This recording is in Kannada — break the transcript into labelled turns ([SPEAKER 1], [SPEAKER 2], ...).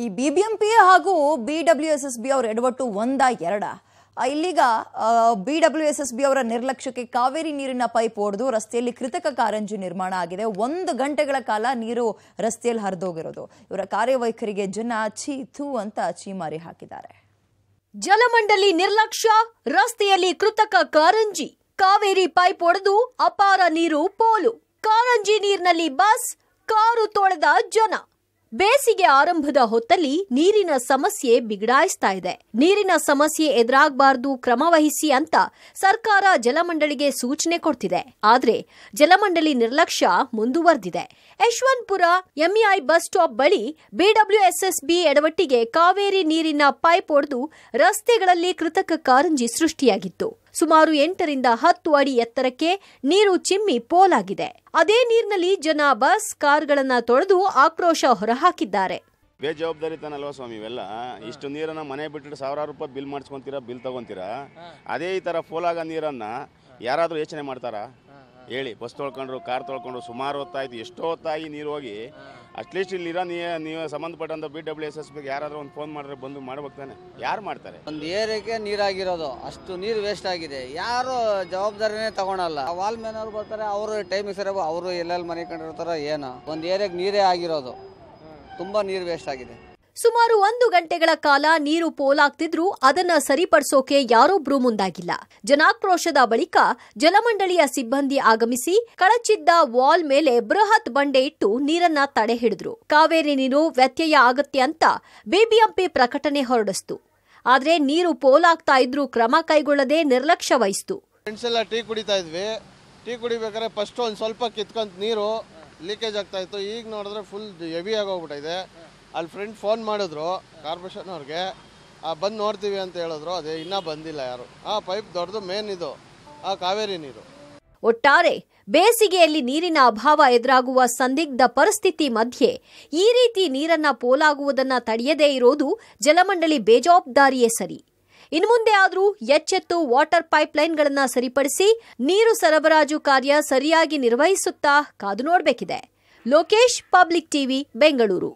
[SPEAKER 1] ಈ ಬಿ ಬಿ ಎಂ ಪಿ ಹಾಗೂ B W S S B ಅವರ ಎಡವಟ್ಟು ಒಂದ ಎರಡ ಇಲ್ಲಿಗ B W S S B ಅವರ ನಿರ್ಲಕ್ಷ್ಯಕ್ಕೆ ಕಾವೇರಿ ನೀರಿನ ಪೈಪ್ ಒಡೆದು ರಸ್ತೆಯಲ್ಲಿ ಕೃತಕ ಕಾರಂಜಿ ನಿರ್ಮಾಣ ಆಗಿದೆ ಒಂದು ಗಂಟೆಗಳ ಕಾಲ ನೀರು ರಸ್ತೆಯಲ್ಲಿ ಹರಿದೋಗಿರೋದು ಇವರ ಕಾರ್ಯವೈಖರಿಗೆ ಜನ ಛೀ ಥೂ ಅಂತ ಚೀಮಾರಿ ಹಾಕಿದ್ದಾರೆ ಜಲಮಂಡಲಿ ನಿರ್ಲಕ್ಷ್ಯ ರಸ್ತೆಯಲ್ಲಿ ಕೃತಕ ಕಾರಂಜಿ ಕಾವೇರಿ ಪೈಪ್ ಒಡೆದು ಅಪಾರ ನೀರು ಪೋಲು ಕಾರಂಜಿ ನೀರಿನಲ್ಲಿ ಬಸ್ ಕಾರು ತೊಳೆದ ಜನ ಬೇಸಿಗೆ ಆರಂಭದ ಹೊತ್ತಲ್ಲಿ ನೀರಿನ ಸಮಸ್ಯೆ ಬಿಗಡಾಯಿಸ್ತಾ ಇದೆ ನೀರಿನ ಸಮಸ್ಯೆ ಎದುರಾಗಬಾರದು ಕ್ರಮವಹಿಸಿ ಅಂತ ಸರ್ಕಾರ ಜಲಮಂಡಳಿಗೆ ಸೂಚನೆ ಕೊಡ್ತಿದೆ ಆದ್ರೆ ಜಲಮಂಡಳಿ ನಿರ್ಲಕ್ಷ್ಯ ಮುಂದುವರೆದಿದೆ Yeshwanthpur MEI e bus stop ಬಳಿ ಬಿಡಬ್ಲ್ಯೂಎಸ್ಎಸ್ಬಿ ಎಡವಟ್ಟಿಗೆ ಕಾವೇರಿ ನೀರಿನ ಪೈಪ್ ಒಡೆದು ರಸ್ತೆಗಳಲ್ಲಿ ಕೃತಕ ಕಾರಂಜಿ ಸೃಷ್ಟಿಯಾಗಿತ್ತು ಸುಮಾರು ಎಂಟರಿಂದ ಹತ್ತು ಅಡಿ ಎತ್ತರಕ್ಕೆ ನೀರು ಚಿಮ್ಮಿ ಪೋಲಾಗಿದೆ ಅದೇ ನೀರಿನಲ್ಲಿ ಜನ ಬಸ್ ಕಾರ್ಗಳನ್ನ ತೊಳೆದು ಆಕ್ರೋಶ ಹೊರಹಾಕಿದ್ದಾರೆ
[SPEAKER 2] ಬೇಜವಾಬ್ದಾರಿತನ ಸ್ವಾಮಿ ಇವೆಲ್ಲ ಇಷ್ಟು ನೀರನ್ನ ಮನೆ ಬಿಟ್ಟು ಸಾವಿರಾರು ರೂಪಾಯಿ ಬಿಲ್ ಮಾಡಿಸ್ಕೊಂತೀರಾ ಬಿಲ್ ತಗೊಂತೀರಾ ಅದೇ ಈ ಥರ ಪೋಲಾಗ ನೀರನ್ನ ಯಾರಾದರೂ ಯೋಚನೆ ಮಾಡ್ತಾರಾ ಹೇಳಿ ಬಸ್ ತೊಳ್ಕೊಂಡ್ರು ಕಾರ್ ತೊಳ್ಕೊಂಡ್ರು ಸುಮಾರು ಹೊತ್ತಾಯ್ತು ಎಷ್ಟೋ ಹೊತ್ತಾಗಿ ನೀರು ಹೋಗಿ ಅಟ್ಲೀಸ್ಟ್ ಇಲ್ಲಿರೋ ನೀ ನೀವು ಸಂಬಂಧಪಟ್ಟಂಥ ಬಿ ಡಬ್ಲ್ಯೂ ಎಸ್ ಎಸ್ ಬಿಗೆ ಯಾರಾದರೂ ಒಂದು ಫೋನ್ ಮಾಡಿದ್ರೆ ಬಂದು ಮಾಡ್ಬೇಕು ತಾನೆ ಯಾರು ಮಾಡ್ತಾರೆ ಒಂದು ಏರಿಯಾಗೆ ನೀರಾಗಿರೋದು ಅಷ್ಟು ನೀರು ವೇಸ್ಟ್ ಆಗಿದೆ ಯಾರು ಜವಾಬ್ದಾರಿನೇ ತಗೊಳಲ್ಲ ವಾಲ್ ಮ್ಯಾನ್ ಅವ್ರು ಬರ್ತಾರೆ ಅವರು ಟೈಮಿಗೆ ಸರಿಯಾಗಿ ಅವರು ಎಲ್ಲೆಲ್ಲಿ ಮನೆ ಕಂಡಿರ್ತಾರೋ ಏನೋ ಒಂದು ಏರಿಯಾಗೆ ನೀರೇ ಆಗಿರೋದು ತುಂಬ ನೀರು ವೇಸ್ಟ್ ಆಗಿದೆ
[SPEAKER 1] ಸುಮಾರು ಒಂದು ಗಂಟೆಗಳ ಕಾಲ ನೀರು ಪೋಲಾಗ್ತಿದ್ರೂ ಅದನ್ನ ಸರಿಪಡಿಸೋಕೆ ಯಾರೊಬ್ರು ಮುಂದಾಗಿಲ್ಲ ಜನಾಕ್ರೋಶದ ಬಳಿಕ ಜಲಮಂಡಳಿಯ ಸಿಬ್ಬಂದಿ ಆಗಮಿಸಿ ಕಳಚಿದ್ದ ವಾಲ್ ಮೇಲೆ ಬೃಹತ್ ಬಂಡೆ ಇಟ್ಟು ನೀರನ್ನ ತಡೆ ಹಿಡಿದ್ರು ಕಾವೇರಿ ನೀರು ವ್ಯತ್ಯಯ ಆಗತ್ತೆ ಅಂತ ಬಿಬಿಎಂಪಿ ಪ್ರಕಟಣೆ ಹೊರಡಿಸ್ತು ಆದ್ರೆ ನೀರು ಪೋಲಾಗ್ತಾ ಇದ್ರೂ ಕ್ರಮ ಕೈಗೊಳ್ಳದೆ ನಿರ್ಲಕ್ಷ್ಯ ವಹಿಸ್ತು
[SPEAKER 3] ಟೀ ಕುಡಿತಾ ಟೀ ಕುಡಿಬೇಕಾದ್ರೆ ಫಸ್ಟ್ ಸ್ವಲ್ಪ ಕಿತ್ಕೊಂತ ನೀರು ಲೀಕೇಜ್ ಆಗ್ತಾ ಇತ್ತು ಈಗ ನೋಡಿದ್ರೆ ಫುಲ್ ಹೆವಿ ಆಗೋಗ್ಬಿಟ್ಟಿದೆ ಅಲ್ಲಿ ಫ್ರೆಂಡ್ ಫೋನ್ ಮಾಡಿದ್ರು ಕಾರ್ಪೊರೇಷನ್ ಅವ್ರಿಗೆ ಬಂದು ನೋಡ್ತೀವಿ ಅಂತ ಹೇಳಿದ್ರು ಅದೇ ಇನ್ನೂ ಬಂದಿಲ್ಲ ಯಾರು ಆ ಪೈಪ್ ದೊಡ್ಡದು ಮೇನ್ ಇದು ಆ ಕಾವೇರಿ ನೀರು
[SPEAKER 1] ಒಟ್ಟಾರೆ ಬೇಸಿಗೆಯಲ್ಲಿ ನೀರಿನ ಅಭಾವ ಎದುರಾಗುವ ಸಂದಿಗ್ಧ ಪರಿಸ್ಥಿತಿ ಮಧ್ಯೆ ಈ ರೀತಿ ನೀರನ್ನ ಪೋಲಾಗುವುದನ್ನು ತಡೆಯದೇ ಇರೋದು ಜಲಮಂಡಳಿ ಬೇಜವಾಬ್ದಾರಿಯೇ ಸರಿ ಇನ್ನು ಮುಂದೆ ಆದರೂ ಎಚ್ಚೆತ್ತು ವಾಟರ್ ಪೈಪ್ಲೈನ್ಗಳನ್ನು ಸರಿಪಡಿಸಿ ನೀರು ಸರಬರಾಜು ಕಾರ್ಯ ಸರಿಯಾಗಿ ನಿರ್ವಹಿಸುತ್ತಾ ಕಾದು ನೋಡಬೇಕಿದೆ ಲೋಕೇಶ್ ಪಬ್ಲಿಕ್ ಟಿವಿ ಬೆಂಗಳೂರು